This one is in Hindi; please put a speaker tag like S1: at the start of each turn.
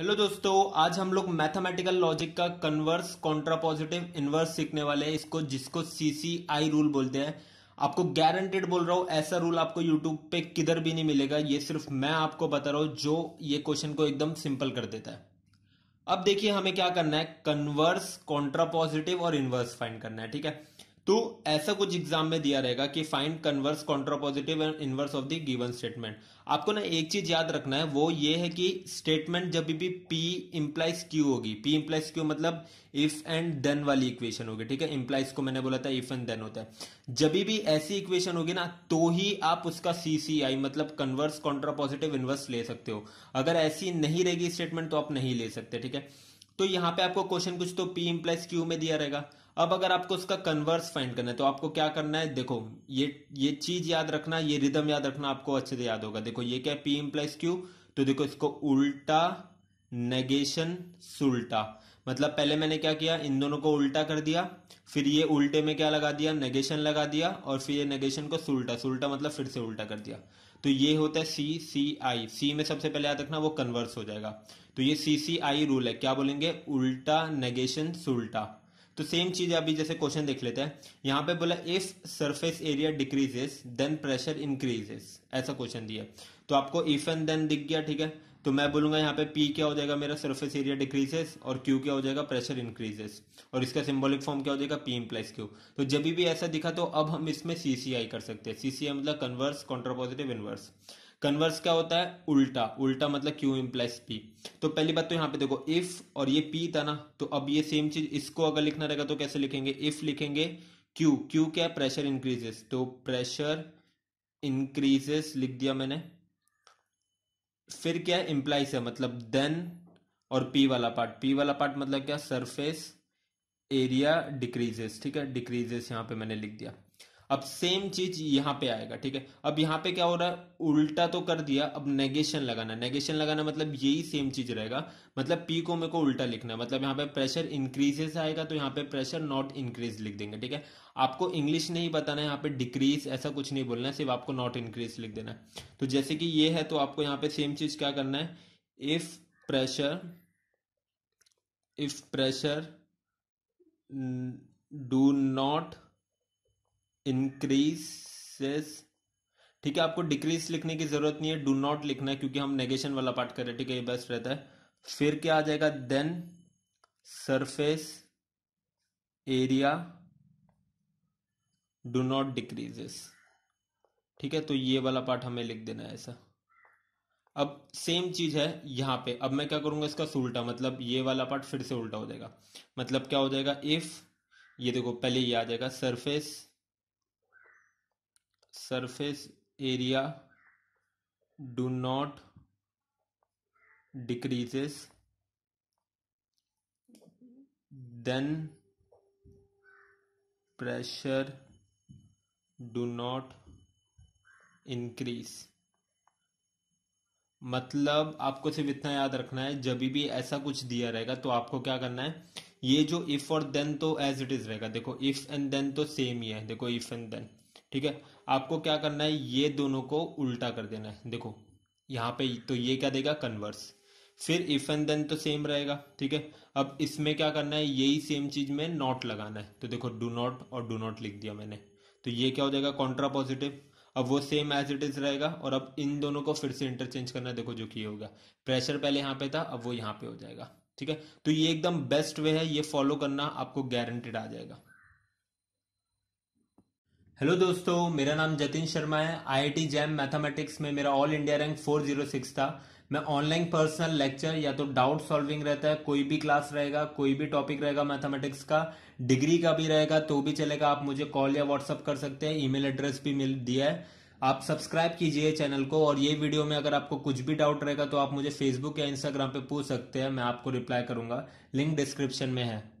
S1: हेलो दोस्तों आज हम लोग मैथमेटिकल लॉजिक का कन्वर्स कॉन्ट्रापॉजिटिव इनवर्स सीखने वाले हैं इसको जिसको सीसीआई रूल बोलते हैं आपको गारंटेड बोल रहा हूँ ऐसा रूल आपको यूट्यूब पे किधर भी नहीं मिलेगा ये सिर्फ मैं आपको बता रहा हूँ जो ये क्वेश्चन को एकदम सिंपल कर देता है अब देखिए हमें क्या करना है कन्वर्स कॉन्ट्रापॉजिटिव और इनवर्स फाइंड करना है ठीक है तो ऐसा कुछ एग्जाम में दिया रहेगा कि find converse contrapositive and inverse of the given statement आपको ना एक चीज याद रखना है वो ये है कि स्टेटमेंट जब भी पी इम्प्लाइज क्यू होगी पी इम्प्लाइज क्यू मतलब इफ एंड देन वाली इक्वेशन होगी ठीक है इम्प्लाइज को मैंने बोला था इफ एंड देन होता है जब भी ऐसी इक्वेशन होगी ना तो ही आप उसका सीसीआई मतलब कन्वर्स कॉन्ट्रापोजिटिव इनवर्स ले सकते हो अगर ऐसी नहीं रहेगी स्टेटमेंट तो आप नहीं ले सकते ठीक है तो यहां पे आपको क्वेश्चन कुछ तो पी इम्प्लाइज क्यू में दिया रहेगा अब अगर आपको उसका कन्वर्स फाइंड करना है तो आपको क्या करना है देखो ये ये चीज याद रखना ये रिदम याद रखना आपको अच्छे से याद होगा देखो ये क्या है पी प्लस क्यू तो देखो इसको उल्टा नेगेशन सुल्टा मतलब पहले मैंने क्या किया इन दोनों को उल्टा कर दिया फिर ये उल्टे में क्या लगा दिया नेगेशन लगा दिया और फिर ये नेगेशन को सुल्टा सुल्टा मतलब फिर से उल्टा कर दिया तो ये होता है सी सी आई सी में सबसे पहले याद रखना वो कन्वर्स हो जाएगा तो ये सी सी आई रूल है क्या बोलेंगे उल्टा नेगेशन सुल्टा तो सेम चीज अभी जैसे क्वेश्चन देख लेते हैं यहाँ पे बोला if surface area decreases then pressure increases ऐसा क्वेश्चन दिया तो आपको इफ एंड देन दिख गया ठीक है तो मैं बोलूंगा यहाँ पे पी क्या हो जाएगा मेरा सरफेस एरिया डिक्रीजेस और क्यू क्या हो जाएगा प्रेशर इंक्रीजेस और इसका सिंबॉलिक फॉर्म क्या हो जाएगा पी इम्प्लाइस क्यू तो जब भी ऐसा दिखा तो अब हम इसमें सीसीआई कर सकते हैं सीसीआई मतलब कन्वर्स कॉन्ट्रापोजिटिव इनवर्स कन्वर्स क्या होता है उल्टा उल्टा मतलब क्यू इम्प्लाइस पी तो पहली बात तो यहाँ पे देखो इफ और ये पी था ना तो अब ये सेम चीज इसको अगर लिखना रहेगा तो कैसे लिखेंगे इफ लिखेंगे क्यू क्यू क्या है प्रेशर इंक्रीजेस तो प्रेशर इंक्रीजेस लिख दिया मैंने फिर क्या है इम्प्लाइज है मतलब देन और पी वाला पार्ट पी वाला पार्ट मतलब क्या सरफेस एरिया डिक्रीजेस ठीक है डिक्रीजेस यहाँ पे मैंने लिख दिया अब सेम चीज यहां पे आएगा ठीक है अब यहां पे क्या हो रहा है उल्टा तो कर दिया अब नेगेशन लगाना नेगेशन लगाना मतलब यही सेम चीज रहेगा मतलब पी को मेरे को उल्टा लिखना है मतलब यहां पे प्रेशर इंक्रीजेस आएगा तो यहां पे प्रेशर नॉट इंक्रीज लिख देंगे ठीक है आपको इंग्लिश नहीं बताना यहाँ पे डिक्रीज ऐसा कुछ नहीं बोलना है सिर्फ आपको नॉट इंक्रीज लिख देना है तो जैसे कि ये है तो आपको यहां पर सेम चीज क्या करना है if pressure if pressure do not increases ठीक है आपको डिक्रीज लिखने की जरूरत नहीं है डू नॉट लिखना है क्योंकि हम नेगेशन वाला पार्ट कर रहे हैं ठीक है ये बेस्ट रहता है फिर क्या आ जाएगा then surface area do not decreases ठीक है तो ये वाला पार्ट हमें लिख देना है ऐसा अब सेम चीज है यहां पे अब मैं क्या करूंगा इसका उल्टा मतलब ये वाला पार्ट फिर से उल्टा हो जाएगा मतलब क्या हो जाएगा इफ ये देखो पहले ये आ जाएगा surface surface area do not decreases then pressure do not increase मतलब आपको सिर्फ इतना याद रखना है जब भी ऐसा कुछ दिया रहेगा तो आपको क्या करना है ये जो इफ और देन तो एज इट इज रहेगा देखो इफ एंड देन तो सेम ही है देखो इफ एंड देन ठीक है आपको क्या करना है ये दोनों को उल्टा कर देना है देखो यहाँ पे तो ये क्या देगा कन्वर्स फिर इफ एंड देन तो सेम रहेगा ठीक है अब इसमें क्या करना है यही सेम चीज में नॉट लगाना है तो देखो डू नॉट और डू नॉट लिख दिया मैंने तो ये क्या हो जाएगा कॉन्ट्रा पॉजिटिव अब वो सेम एज इट इज रहेगा और अब इन दोनों को फिर से इंटरचेंज करना है देखो जो कि होगा प्रेशर पहले यहाँ पे था अब वो यहाँ पे हो जाएगा ठीक है तो ये एकदम बेस्ट वे है ये फॉलो करना आपको गारंटेड आ जाएगा हेलो दोस्तों मेरा नाम जतिन शर्मा है आईआईटी जैम मैथमेटिक्स में मेरा ऑल इंडिया रैंक 406 था मैं ऑनलाइन पर्सनल लेक्चर या तो डाउट सॉल्विंग रहता है कोई भी क्लास रहेगा कोई भी टॉपिक रहेगा मैथमेटिक्स का डिग्री का भी रहेगा तो भी चलेगा आप मुझे कॉल या व्हाट्सअप कर सकते हैं ईमेल एड्रेस भी मिल दिया है आप सब्सक्राइब कीजिए चैनल को और ये वीडियो में अगर आपको कुछ भी डाउट रहेगा तो आप मुझे फेसबुक या इंस्टाग्राम पे पूछ सकते हैं मैं आपको रिप्लाई करूंगा लिंक डिस्क्रिप्शन में है